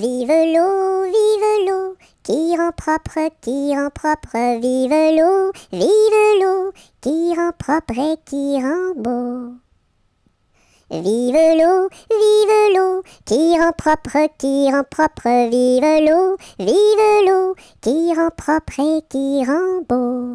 Vive l'eau, vive l'eau, qui rend propre, qui rend propre, vive l'eau, vive l'eau, qui rend propre et qui rend beau. Vive l'eau, vive l'eau, qui rend propre, qui rend propre, vive l'eau, vive l'eau, qui rend propre et qui rend beau.